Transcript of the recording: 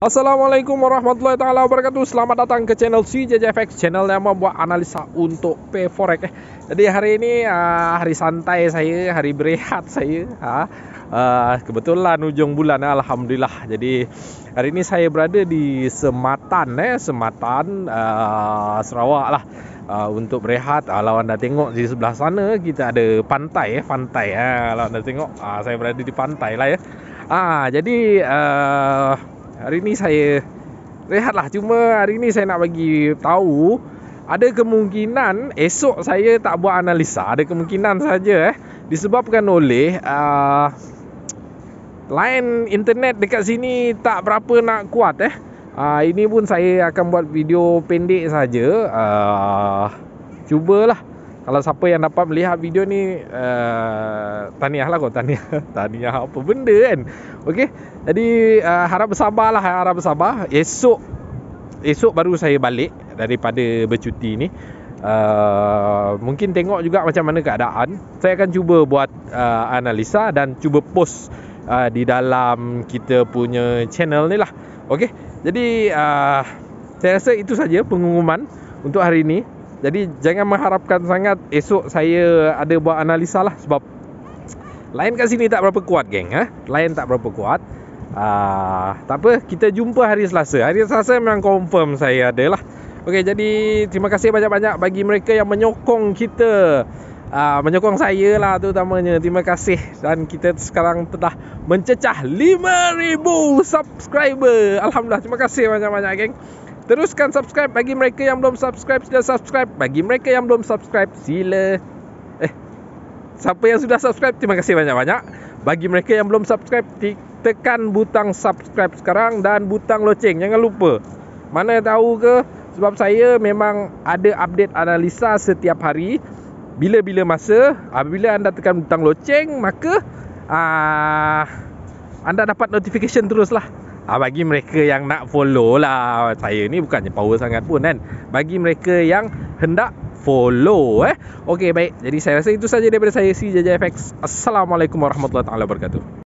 Assalamualaikum warahmatullahi taala wabarakatuh. Selamat datang ke channel CJJFX, channel yang membuat analisa untuk P Forex. Eh. Jadi hari ini ah, hari santai saya, hari berehat saya. Ah. Ah, kebetulan ujung bulan eh, alhamdulillah. Jadi hari ini saya berada di Sematan eh, Sematan Sarawak lah. Uh, untuk berehat kalau anda tengok di sebelah sana kita ada pantai eh pantai eh kalau anda tengok uh, saya berada di pantai lah ya eh. ah uh, jadi uh, Hari ni saya lah cuma hari ni saya nak bagi tahu ada kemungkinan esok saya tak buat analisa, ada kemungkinan saja eh disebabkan oleh uh, line internet dekat sini tak berapa nak kuat eh. Uh, ini pun saya akan buat video pendek saja. Uh, cubalah kalau siapa yang dapat melihat video ni uh, Tahniah lah kau Tahniah Tahniah apa benda kan Okay Jadi uh, harap lah, Harap bersabar Esok Esok baru saya balik Daripada bercuti ni uh, Mungkin tengok juga macam mana keadaan Saya akan cuba buat uh, analisa Dan cuba post uh, Di dalam kita punya channel ni lah Okay Jadi uh, Saya rasa itu saja pengumuman Untuk hari ini. Jadi jangan mengharapkan sangat esok saya ada buat analisa lah sebab lain kat sini tak berapa kuat geng ah. Ha? Lain tak berapa kuat. Ah, tak apa kita jumpa hari Selasa. Hari Selasa memang confirm saya ada lah. Okey jadi terima kasih banyak-banyak bagi mereka yang menyokong kita. Uh, menyokong saya lah tu, terutamanya Terima kasih Dan kita sekarang telah mencecah 5,000 subscriber Alhamdulillah Terima kasih banyak-banyak geng teruskan subscribe bagi mereka yang belum subscribe sila subscribe bagi mereka yang belum subscribe sila eh siapa yang sudah subscribe terima kasih banyak-banyak bagi mereka yang belum subscribe tekan butang subscribe sekarang dan butang loceng jangan lupa mana tahu ke sebab saya memang ada update analisa setiap hari bila-bila masa apabila anda tekan butang loceng maka aa, ah, anda dapat notifikasi teruslah Ah ha, bagi mereka yang nak follow lah saya ni bukannya power sangat pun kan. Bagi mereka yang hendak follow eh. Okey baik. Jadi saya rasa itu saja daripada saya si JJFX. Assalamualaikum warahmatullahi taala wabarakatuh.